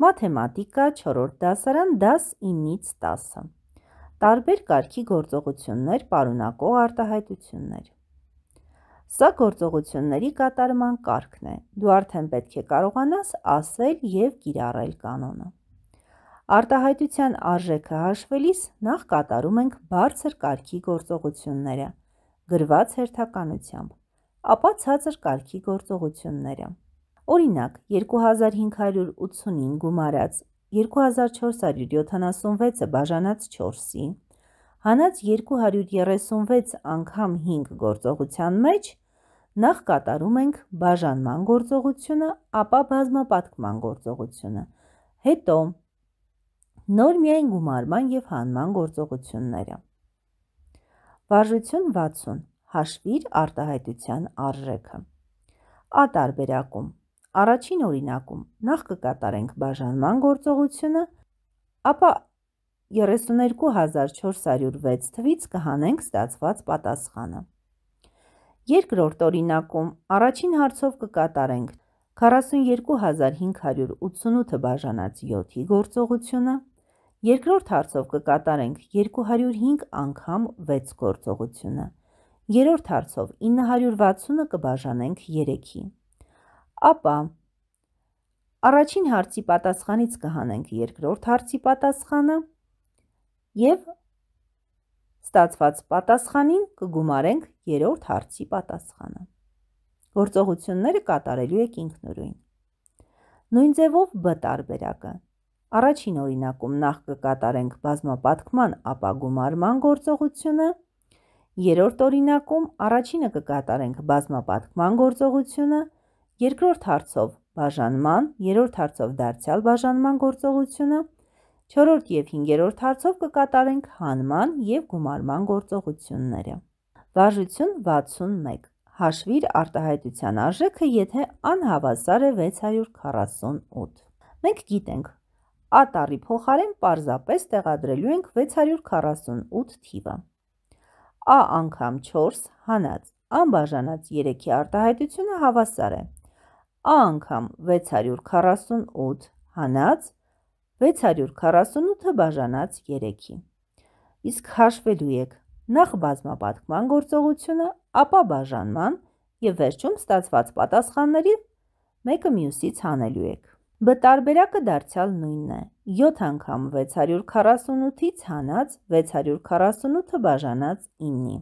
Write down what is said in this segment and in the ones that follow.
մաթեմատիկա 4-րդ դասարան դաս 9-ից 10-ը։ Տարբեր կարգի գործողություններ, պարունակող արտահայտություններ։ Սա գործողությունների կատարման կարգն է։ Դու արդեն պետք է կարողանաս ասել եւ կիրառել կանոնը։ Արտահայտության արժեքը հաշվելիս նախ կատարում ենք բարձր կարգի գործողությունները, գրված հերթականությամբ, ապա ցածր կարգի գործողությունները։ գործողությունները Օրինակ 2585-ին գումարած 2476-ը բաժանած 4-ի, հանած 236 անգամ 5 գործողության մեջ նախ կատարում ենք բաժանման գործողությունը, ապա բազմապատկման գործողությունը, հետո նոր միայն գումարման և հանման գործողությունները։ Վարժություն 60 հաշվիր արտահայտության արժեքը։ Ատարբերակում Առաջին օրինակում նախ կկատարենք բաժանման գործողությունը, ապա 32406 թվից կհանենք ստացված պատասխանը։ Երկրորդ օրինակում առաջին հարցով կկատարենք 42588-ը բաժանած 7-ի գործողությունը, երկրորդ հարցով կկատարենք 205 անգամ 6 գործողությունը, երրորդ հարցով 960-ը կբաժանենք 3-ի։ Ապա առաջին հարցի պատասխանից կհանենք երկրորդ հարցի պատասխանը եւ ստացված պատասխանին կգումարենք երրորդ հարցի պատասխանը։ Գործողությունները կատարելու եք ինքնուրույն։ Նույն ձևով բ տարբերակը։ Առաջին օրինակում նախ կկատարենք բազմապատկման ապա գումարման գործողությունը, երրորդ օրինակում առաջինը կկատարենք բազմապատկման գործողությունը, երկրորդ հարցով բաժանման, երրորդ հարցով դարձյալ բաժանման գործողությունը, չորրորդ և հինգերորդ հարցով կկատարենք հանման և գումարման գործողությունները։ Վարժություն 61 հաշվիր արտահայտության արժեքը, եթե անհավասար է 648։ Մենք գիտենք, A տարի փոխարեն պարզապես տեղադրելու ենք 648 թիվը։ A անգամ 4 հանած անբաժանած 3-ի արտահայտությունը հավասար է 648 անգամ 648 հանած 648-ը բաժանած 3-ի։ Իսկ հաշվելու եք նախ բազմապատկման գործողությունը, ապա բաժանման եւ վերջում ստացված պատասխանների մեկը մյուսից հանելու եք։ Բ տարբերակը դարձյալ նույնն է։ 7 անգամ 648-ից հանած 648-ը բաժանած 9-ի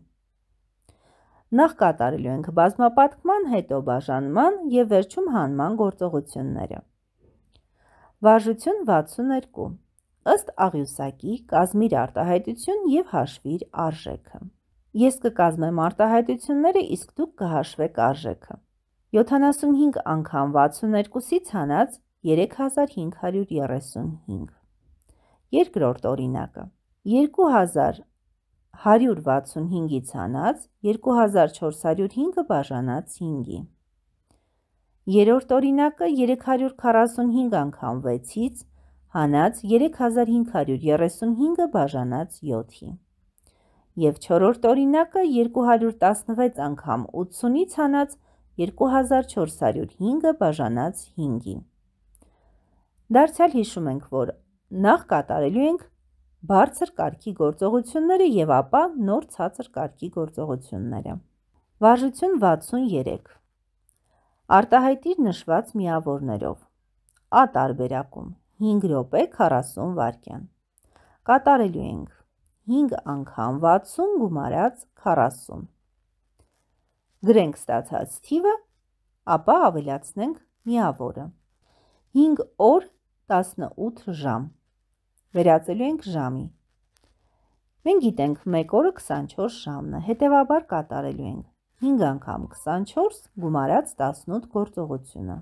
նախ կատարելու ենք բազմապատկման, հետո բաժանման և վերջում հանման գործողությունները։ Վարժություն 62 ըստ աղյուսակի կազմիր արտահայտություն և հաշվիր արժեքը։ Ես կկազմեմ արտահայտությունները, իսկ դուք կհաշվեք արժեքը։ 75 անգամ 62-ից հանած 3535։ Երկրորդ օրինակը։ 2000 165-ից հանած 2405-ը բաժանած 5-ի։ Երորդ օրինակը 345 անգամ 6-ից հանած 3535-ը բաժանած 7-ի։ Եվ չորրորդ օրինակը 216 անգամ 80-ից հանած 2405-ը բաժանած 5-ի։ Դարձյալ հիշում ենք, որ նախ կատարելու ենք բարձր կարգի գործողությունները եւ ապա նոր ցածր կարգի գործողությունները։ Վարժություն 63։ Արտահայտիր նշված միավորներով։ Ա տարբերակում 5 րոպե 40 վայրկյան։ Կատարելու ենք 5 անգամ 60 գումարած 40։ Գրենք ստացած թիվը, ապա ավելացնենք միավորը։ 5 օր 18 ժամ Վերացելու ենք ժամի։ Մենք գիտենք 1 օրը 24 ժամն է, հետևաբար կատարելու ենք 5 անգամ 24 գումարած 18 գործողությունը։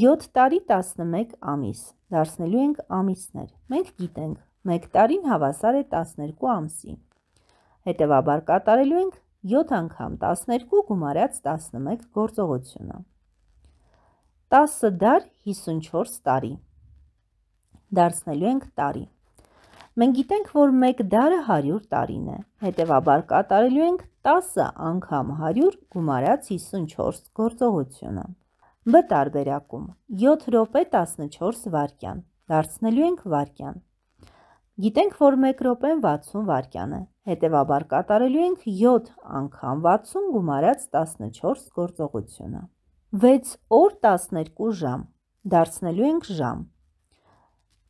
7 տարի 11 ամիս, դարձնելու ենք ամիսներ։ Մենք գիտենք 1 տարին հավասար է 12 ամսի։ Հետևաբար կատարելու ենք 7 անգամ 12 գումարած 11 գործողությունը։ 10 դար 54 տարի դարձնելու ենք տարի։ Մենք գիտենք, որ մեկ դարը 100 տարին է, հետևաբար կատարելու ենք 10 անգամ 100 գումարած 54 գործողությունը։ Բ տարբերակում 7 րոպե 14 վարկյան, դարձնելու ենք վարկյան։ Գիտենք, որ 1 րոպեն 60 վարկյան է, հետևաբար կատարելու ենք 7 անգամ 60 գումարած 14 գործողությունը։ 6 օր 12 ժամ, դարձնելու ենք ժամ։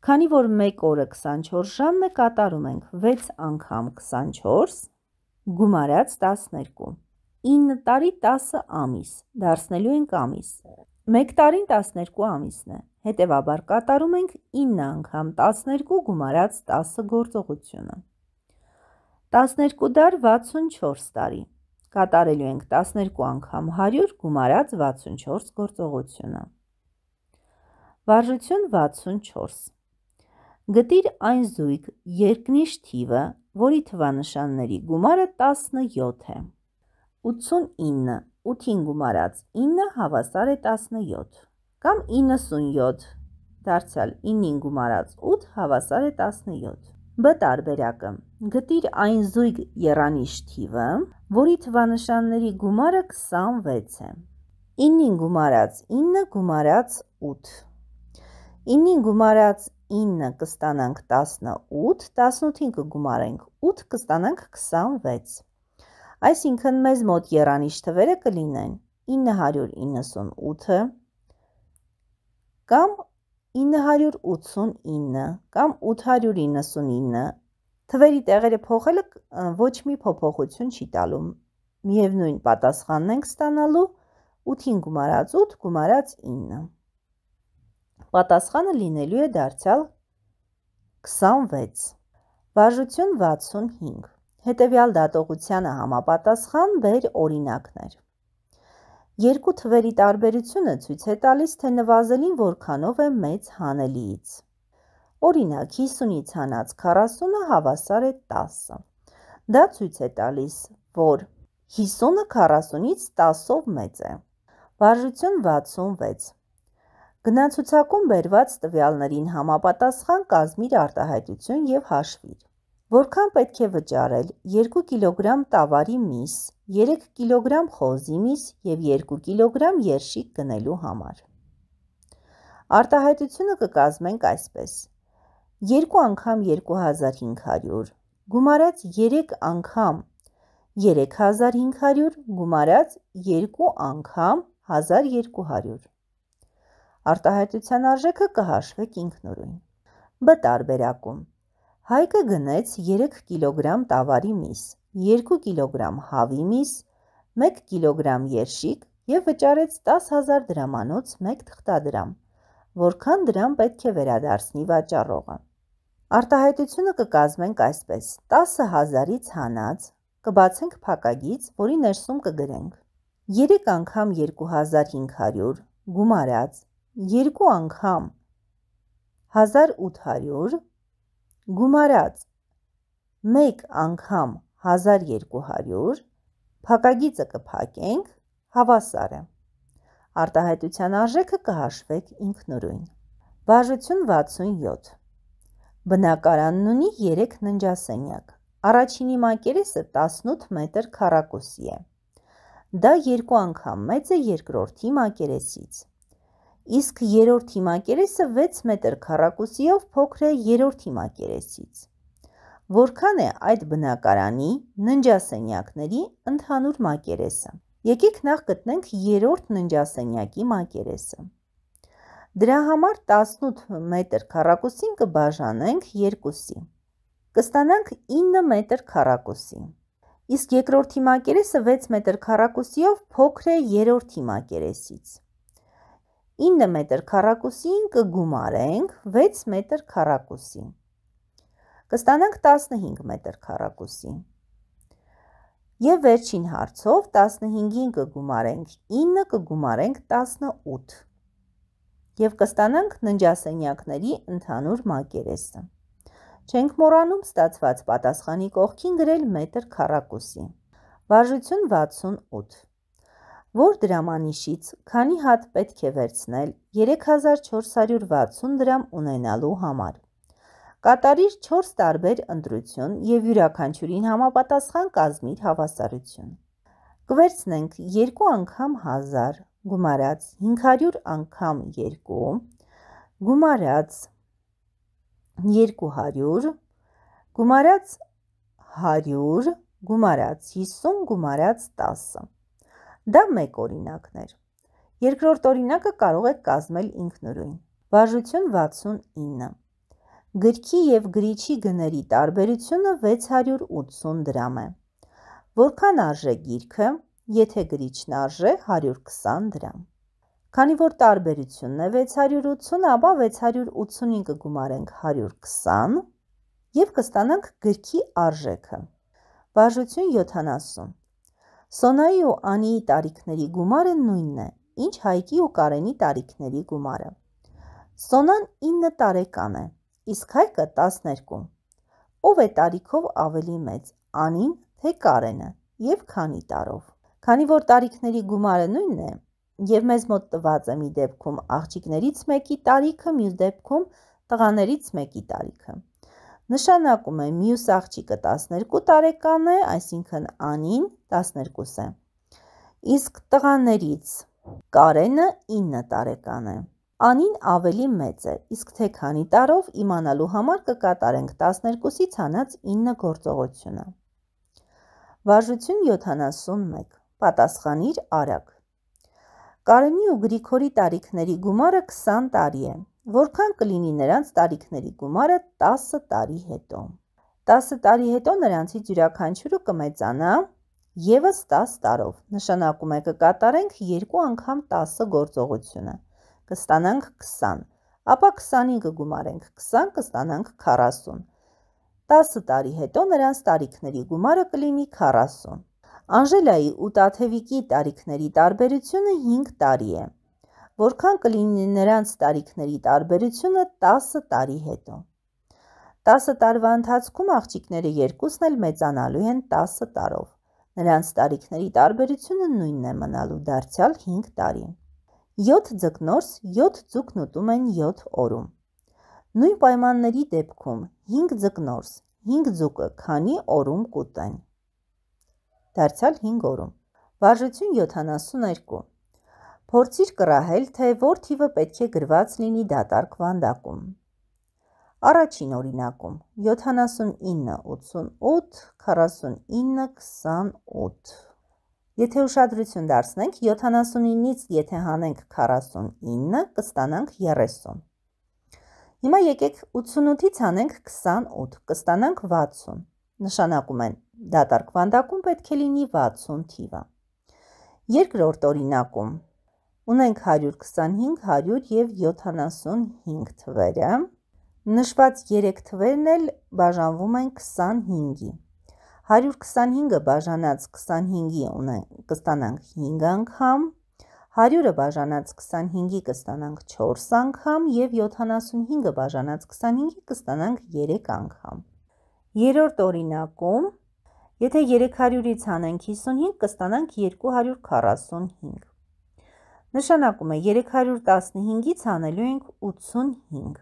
Քանի որ 1 օրը 24 ժամն է, կատարում ենք 6 անգամ 24 գումարած 12։ 9 տարի 10 ամիս, դարձնելու ենք ամիս։ 1 տարին 12 ամիսն է։ Հետևաբար կատարում ենք 9 անգամ 12 գումարած 10 գործողությունը։ 12 դար 64 տարի։ Կատարելու ենք 12 անգամ 100 գումարած 64 գործողությունը։ Վարժություն 64 գտիր այն զույգ երկնիշ թիվը, որի թվանշանների գումարը 17 է։ 89 8-ին գումարած 9 հավասար է 17 կամ 97 դարձյալ 9-ին գումարած 8 հավասար է 17։ Բ տարբերակը գտիր այն զույգ երանիշ թիվը, որի թվանշանների գումարը 26 է։ 9-ին գումարած 9 գումարած 8 9-ին գումարած 9 կստանանք 18, 18-ին կգումարենք 8, կստանանք 26։ Այսինքն մեզ մոտ երանիշ թվերը կլինեն 998-ը կամ 989 կամ 899 թվերի տեղերը փոխելը ոչ մի փոփոխություն չի տալու։ Միևնույն պատասխանն ենք ստանալու 8-ին գումարած 8 գումարած 9։ Պատասխանը լինելու է դարձյալ 26։ Վարժություն 65։ Հետևյալ դատողությանը համապատասխան վեր օրինակներ։ Երկու թվերի տարբերությունը ցույց է տալիս, թե նվազելին որքանով է մեծ հանելիից։ Օրինակ 50-ից հանած 40-ը հավասար է 10-ը։ Դա ցույց է տալիս, որ 50-ը 40-ից 10-ով մեծ է։ Վարժություն 66 Գնացուցակում բերված տվյալներին համապատասխան կազմիր արտահայտություն եւ հաշվիր։ Որքան պետք է վճարել 2 կիլոգրամ տավարի միս, 3 կիլոգրամ խոզի միս եւ 2 կիլոգրամ երշիկ գնելու համար։ Արտահայտությունը կկազմենք այսպես. 2 անգամ 2500 գումարած 3 անգամ 3500 գումարած 2 անգամ 1200 արտահայտության արժեքը կհաշվեք ինքնուրույն։ Բ տարբերակում Հայկը գնեց 3 կիլոգրամ տավարի միս, 2 կիլոգրամ հավի միս, 1 կիլոգրամ երշիկ եւ վճարեց 10000 դրամանոց 1 թղթադրամ, որքան դրամ պետք է վերադարձնի վաճառողը։ Արտահայտությունը կկազմենք այսպես. 10000-ից հանած կբացենք փակագից, որի ներսում կգրենք 3 անգամ 2500 գումարած երկու անգամ 1800 գումարած մեկ անգամ 1200 փակագիծը կփակենք հավասար է արտահայտության արժեքը կհաշվեք ինքնուրույն բաժություն 67 բնակարանն ունի 3 ննջասենյակ առաջինի մակերեսը 18 մետր քառակուսի է դա երկու անգամ մեծ է երկրորդի մակերեսից իսկ երրորդ հիմակերեսը 6 մետր քառակուսիով փոքր է երրորդ հիմակերեսից։ Որքան է այդ բնակարանի ննջասենյակների ընդհանուր մակերեսը։ Եկեք նախ գտնենք երրորդ ննջասենյակի մակերեսը։ Դրա համար 18 մետր քառակուսին կբաժանենք 2-ի։ Կստանանք 9 մետր քառակուսի։ Իսկ երկրորդ հիմակերեսը 6 մետր քառակուսիով փոքր է երրորդ հիմակերեսից։ 9 մետր քառակուսին կգումարենք 6 մետր քառակուսի։ Կստանանք 15 մետր քառակուսի։ Եվ վերջին հարցով 15-ին կգումարենք 9 կգումարենք 18 և կստանանք ննջասենյակների ընդհանուր մակերեսը։ Չենք մոռանում ստացված պատասխանի կողքին գրել մետր քառակուսի։ Վարժություն 68 որ դրամանիշից քանի հատ պետք է վերցնել 3460 դրամ ունենալու համար։ Կատարիր 4 տարբեր ընտրություն եւ յուրաքանչյուրին համապատասխան կազմիր հավասարություն։ Կվերցնենք 2 անգամ 1000 գումարած 500 անգամ 2 գումարած 200 գումարած 100 գումարած 50 գումարած 10 Դա մեկ օրինակն էր։ Երկրորդ օրինակը կարող եք կազմել ինքնուրույն։ Բաժություն 69։ Գրքի եւ գրիչի գների տարբերությունը 680 դրամ է։ Որքան արժե գիրքը, եթե գրիչն արժե 120 դրամ։ Քանի որ տարբերությունն է 680, ապա 685-ը գումարենք 120 եւ կստանանք գրքի արժեքը։ Բաժություն 70 Սոնայի ու Անիի տարիքների գումարը նույնն է, ինչ Հայկի ու Կարենի տարիքների գումարը։ Սոնան 9 տարեկան է, իսկ Հայկը 12։ Ով է տարիքով ավելի մեծ, Անին թե Կարենը եւ քանի տարով։ Քանի որ տարիքների գումարը նույնն է, եւ մեզ մոտ տված է մի դեպքում աղջիկներից մեկի տարիքը, մյուս դեպքում տղաներից մեկի տարիքը նշանակում է մյուս աղջիկը 12 տարեկան է, այսինքն Անին 12 է։ Իսկ տղաներից Կարենը 9 տարեկան է։ Անին ավելի մեծ է, իսկ թե քանի տարով իմանալու համար կկատարենք 12-ից հանած 9 գործողությունը։ Վարժություն 71։ Պատասխանիր արագ։ Կարենի ու Գրիգորի տարիքների գումարը 20 տարի է որքան կլինի նրանց տարիքների գումարը 10 տարի հետո։ 10 տարի հետո նրանցից յուրաքանչյուրը կմեծանա եւս 10 տարով։ Նշանակում է կկատարենք երկու անգամ 10 գործողությունը։ Կստանանք 20, ապա 20-ին կգումարենք 20, կստանանք 40։ 10 տարի հետո նրանց տարիքների գումարը կլինի 40։ Անժելայի ու Տաթևիկի տարիքների տարբերությունը 5 տարի է որքան կլինի նրանց տարիքների տարբերությունը 10 տարի հետո։ 10 տարվա ընթացքում աղջիկները երկուսն էլ մեծանալու են 10 տարով։ Նրանց տարիքների տարբերությունը նույնն է մնալու դարձյալ 5 տարի։ 7 ձկնորս 7 ձուկն ուտում են 7 օրում։ Նույն պայմանների դեպքում 5 ձկնորս 5 ձուկը քանի օրում կուտեն։ Դարձյալ 5 օրում։ Վարժություն 72 Փորձիր կռահել, թե որ թիվը պետք է գրված լինի դատարկ վանդակում։ Առաջին օրինակում 79 88 49 28 Եթե ուշադրություն դարձնենք, 79-ից եթե հանենք 49, կստանանք 30։ Հիմա եկեք 88-ից հանենք 28, կստանանք 60։ Նշանակում են դատարկ վանդակում պետք է լինի 60 թիվը։ Երկրորդ օրինակում 79 Ունենք 125, 100 և 75 թվերը, նշված 3 թվերն էլ բաժանվում են 25-ի։ 125-ը բաժանած 25-ի կստանանք 5 անգամ, 100-ը բաժանած 25-ի կստանանք 4 անգամ և 75-ը բաժանած 25-ի կստանանք 3 անգամ։ Երորդ օրինակում, եթե 300-ից հանենք 55, կստանանք 245։ Նշանակում է 315-ից հանելու ենք 85,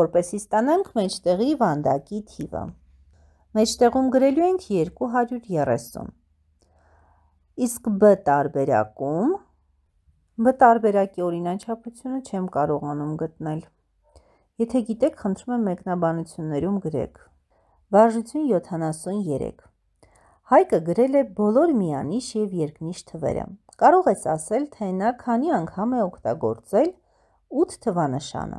որպեսի ստանանք մեջտեղի վանդակի թիվը։ Մեջտեղում գրելու ենք 230, իսկ բ տարբերակում, բ տարբերակի օրինաչափությունը չեմ կարողանում գտնել։ Եթե գիտեք, խնդրում եմ մեկնաբանություններում գրեք։ Վարժություն 73 Հայկը գրել է բոլոր միանիշ և երկնիշ թվերը, կարող ես ասել, թե նա քանի անգամ է օգտագործել 8 թվանշանը։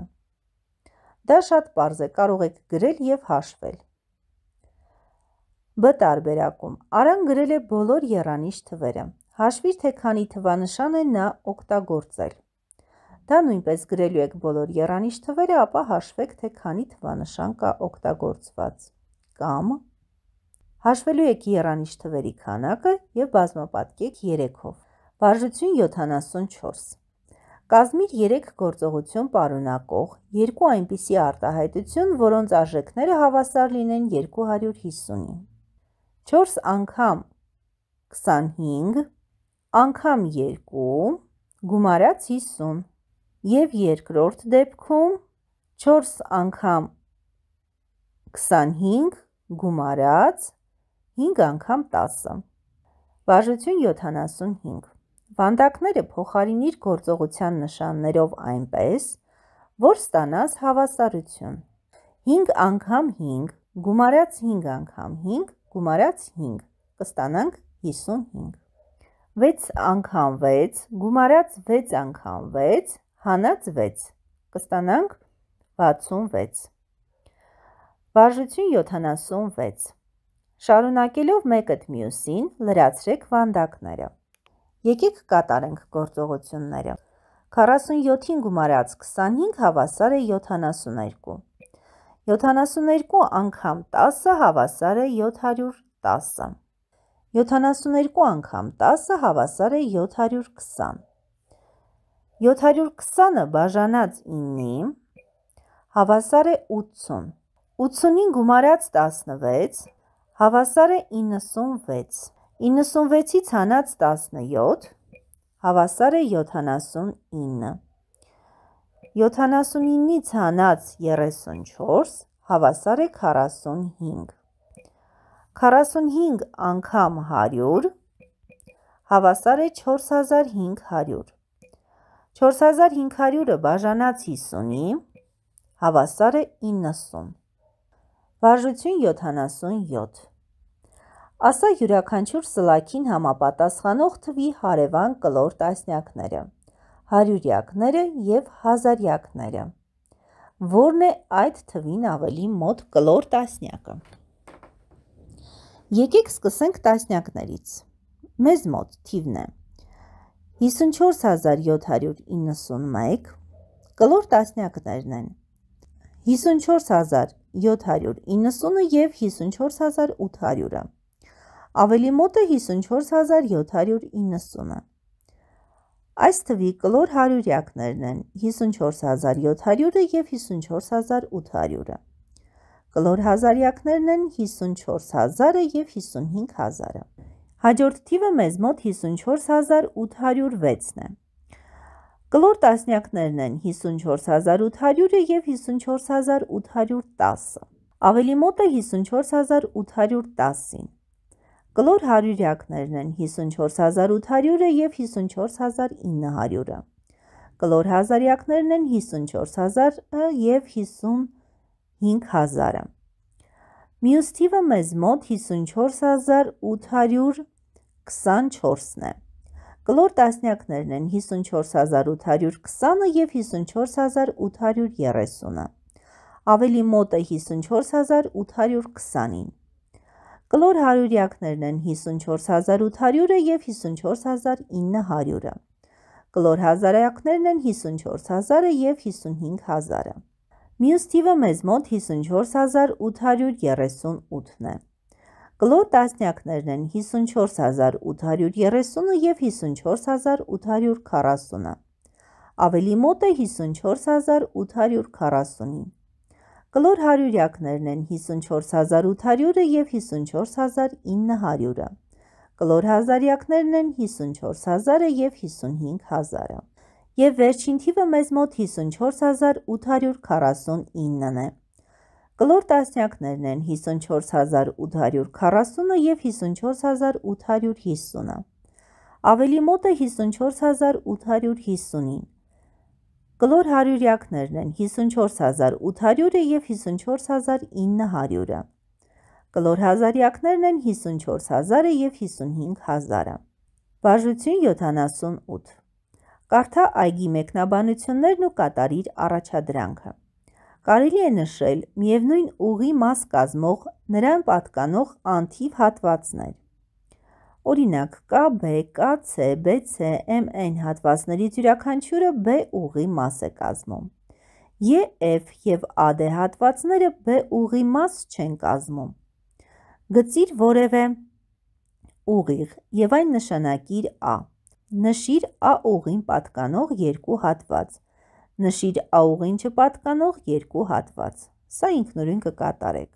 Դա շատ པարզ է, կարող եք գրել եւ հաշվել։ Բ տարբերակում Արան գրել է բոլոր երանիշ թվերը։ Հաշվիր թե քանի թվանշան է նա օգտագործել։ Դա նույնպես գրելու եք բոլոր երանիշ թվերը, ապա հաշվեք թե քանի թվանշան կա օգտագործված։ Կամ հաշվելու եք երանիշ թվերի քանակը եւ բազմապատկեք 3-ով։ Վարժություն 74 Կազմիր 3 գործողություն պարունակող, երկու այնպիսի արտահայտություն, որոնց արժեքները հավասար լինեն 250-ին։ 4 անգամ 25, անգամ 2, գումարած 50։ Եվ երկրորդ դեպքում 4 անգամ 25 գումարած 5 անգամ 10։ Բաժություն 75 Վանդակները փոխարինիր գործողության նշաններով այնպես, որ ստանաս հավասարություն։ 5 անգամ 5, գումարած 5 անգամ 5, գումարած 5, կստանանք 55։ 6 անգամ 6, գումարած 6 անգամ 6, հանած 6, կստանանք 66։ Վարժություն 76։ Շարունակելով մեկը մյուսին, լրացրեք վանդակները։ Եկեք կատարենք գործողությունները։ 47-ին գումարած 25 հավասար է 72։ 72 անգամ 10 հավասար է 710։ 72 անգամ 10 հավասար է 720։ 720-ը բաժանած 9-ի հավասար է 80։ 80-ին գումարած 16 հավասար է 96։ 96-ից հանած 17 հավասար է 79։ 79-ից հանած 34 հավասար է 45։ 45 անգամ 100 հավասար է 4500։ 4500-ը բաժանած 50-ի հավասար է 90։ Վարժություն 77 ասա յուրաքանչյուր սլաքին համապատասխանող թվի հարևան կլոր տասնյակները, հարյուրյակները և հազարյակները։ Որն է այդ թվին ավելի մոտ կլոր տասնյակը։ Եկեք սկսենք տասնյակներից։ Մեզ մոտ թիվն է 54791, կլոր տասնյակներն են 54790 և 54800-ը ավելի մոտ է 54790-ը։ Այս թվի կլոր հարյուրյակներն են 54700-ը և 54800-ը։ Կլոր հազարյակներն են 54000-ը և 55000-ը։ Հաջորդ թիվը մեզ մոտ 54806-ն է։ Կլոր տասնյակներն են 54800-ը և 54810-ը։ Ավելի մոտ է 54810-ին։ Կլոր հարյուրյակներն են 54800-ը և 54900-ը։ Կլոր հազարյակներն են 54000-ը և 55000-ը։ Մյուս թիվը մեզ մոտ 54824-ն է։ Կլոր տասնյակներն են 54820-ը և 54830-ը։ Ավելի մոտը 54820-ին։ Կլոր հարյուրյակներն են 54800-ը և 54900-ը։ Կլոր հազարյակներն են 54000-ը և 55000-ը։ Մյուս թիվը մեզ մոտ 54838-ն է։ Կլոր տասնյակներն են 54830-ը և 54840-ը։ Ավելի մոտ է 54840-ին։ Կլոր հարյուրյակներն են 54800-ը և 54900-ը։ Կլոր հազարյակներն են 54000-ը և 55000-ը։ Եվ վերջին թիվը մեզ մոտ 54849-ն է։ Կլոր տասնյակներն են 54840-ը և 54850-ը։ Ավելի մոտ է 54850-ին։ Կլոր հարյուրյակներն են 54800-ը և 54900-ը։ Կլոր հազարյակներն են 54000-ը և 55000-ը։ Բաժություն 78։ Կարթա այգի մեկնաբանություններն ու կատարիր առաջադրանքը։ Կարելի է նշել միևնույն ուղի մաս կազմող նրան պատկանող անթիվ հատվածներ, Օրինակ, ԿԲ, ԿՑ, BC, MN հատվածներից յուրաքանչյուրը B ուղի մաս է կազմում։ EF եւ AD դե հատվածները B ուղի մաս չեն կազմում։ Գծիր որևէ ուղիղ եւ այն նշանակիր A։ Նշիր A ուղին պատկանող երկու հատված։ Նշիր A ուղին չպատկանող երկու հատված։ Սա ինքնուրույն կկատարեք։